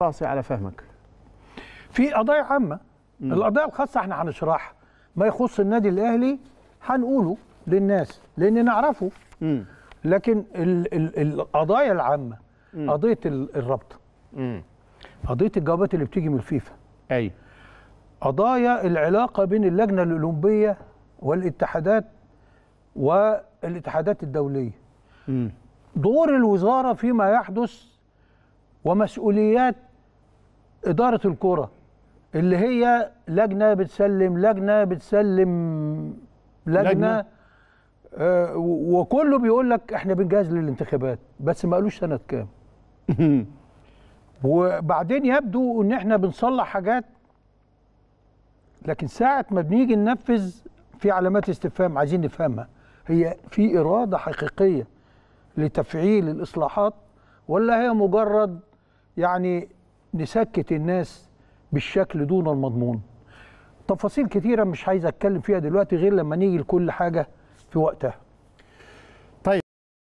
قاسي على فهمك في قضايا عامه القضايا الخاصه احنا هنشرحها ما يخص النادي الاهلي هنقوله للناس لان نعرفه م. لكن ال ال القضايا العامه م. قضيه الرابطه قضيه الجوابات اللي بتيجي من الفيفا ايوه قضايا العلاقه بين اللجنه الاولمبيه والاتحادات والاتحادات الدوليه م. دور الوزاره فيما يحدث ومسؤوليات إدارة الكرة اللي هي لجنة بتسلم لجنة بتسلم لجنة, لجنة. آه وكله بيقول لك احنا بنجهز للانتخابات بس ما قالوش سنة كام وبعدين يبدو ان احنا بنصلح حاجات لكن ساعة ما بنيجي ننفذ في علامات استفهام عايزين نفهمها هي في إرادة حقيقية لتفعيل الإصلاحات ولا هي مجرد يعني نسكت الناس بالشكل دون المضمون تفاصيل كتيرة مش عايز أتكلم فيها دلوقتي غير لما نيجي لكل حاجة في وقتها